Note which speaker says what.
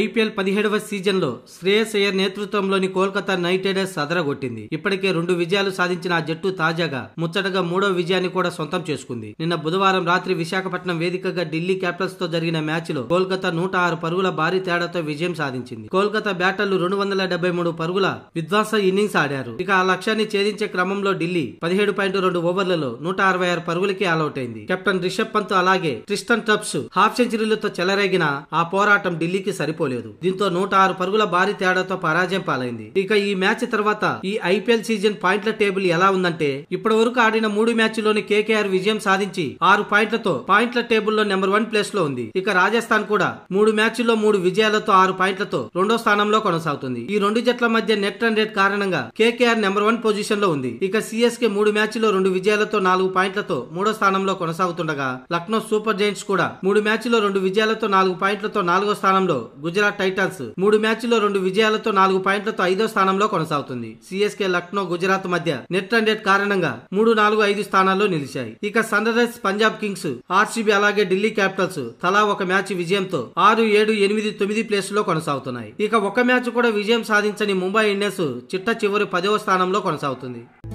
Speaker 1: IPL పదిహేడవ సీజన్లో శ్రేయస్ అయ్యర్ నేతృత్వంలోని కోల్కతా నైట్ రైడర్స్ అదరగొట్టింది ఇప్పటికే రెండు విజయాలు సాధించిన ఆ జట్టు తాజాగా ముచ్చటగా మూడో విజయాన్ని కూడా సొంతం చేసుకుంది నిన్న బుధవారం రాత్రి విశాఖపట్నం వేదికగా ఢిల్లీ క్యాపిటల్స్ తో జరిగిన మ్యాచ్ లో కోల్కతా నూట ఆరు పరుగుల భారీ తేడాతో విజయం సాధించింది కోల్కతా బ్యాటర్లు రెండు వందల డెబ్బై మూడు పరుగుల విధ్వంస ఇన్నింగ్స్ ఆడారు ఇక ఆ లక్ష్యాన్ని ఛేదించే క్రమంలో ఢిల్లీ పదిహేడు పాయింట్ రెండు ఓవర్లలో నూట అరవై ఆరు పరుగులకి ఆల్అౌట్ అయింది కెప్టెన్ రిషబ్ పంత్ అలాగే క్రిస్టన్ టబ్స్ హాఫ్ సెంచరీలతో చెలరేగిన ఆ పోరాటం ఢిల్లీకి సరిపోయింది కోలుకోలేదు దీంతో నూట ఆరు పరుగుల భారీ తేడాతో పరాజయం పాలైంది ఇక ఈ మ్యాచ్ తర్వాత ఈ ఐపీఎల్ సీజన్ పాయింట్ల టేబుల్ ఎలా ఉందంటే ఇప్పటి వరకు ఆడిన మూడు మ్యాచ్ల్లోని కేకేఆర్ విజయం సాధించి ఆరు పాయింట్లతో పాయింట్ల టేబుల్లో నెంబర్ వన్ ప్లేస్ లో ఉంది ఇక రాజస్థాన్ కూడా మూడు మ్యాచ్ల్లో మూడు విజయాలతో ఆరు పాయింట్లతో రెండో స్థానంలో కొనసాగుతుంది ఈ రెండు జట్ల మధ్య నెట్ రన్ రేట్ కారణంగా కేకేఆర్ నెంబర్ వన్ పొజిషన్ లో ఉంది ఇక సిఎస్కే మూడు లో రెండు విజయాలతో నాలుగు పాయింట్లతో మూడో స్థానంలో కొనసాగుతుండగా లక్నో సూపర్ జైంట్స్ కూడా మూడు లో రెండు విజయాలతో నాలుగు పాయింట్లతో నాలుగో స్థానంలో గుజరాత్ టైటన్స్ మూడు మ్యాచ్ల్లో రెండు విజయాలతో నాలుగు పాయింట్లతో ఐదో స్థానంలో కొనసాగుతుంది సిఎస్కే లక్నో గుజరాత్ మధ్య నెట్ అండ్ నెట్ కారణంగా మూడు నాలుగు ఐదు స్థానాల్లో నిలిచాయి ఇక Sunrisers Punjab Kings RCB అలాగే ఢిల్లీ క్యాపిటల్స్ తలా ఒక మ్యాచ్ విజయంతో ఆరు ఏడు ఎనిమిది తొమ్మిది ప్లేస్ లో కొనసాగుతున్నాయి ఇక ఒక మ్యాచ్ కూడా విజయం సాధించని ముంబై ఇండియన్స్ చిట్ట చివరి పదవ స్థానంలో కొనసాగుతుంది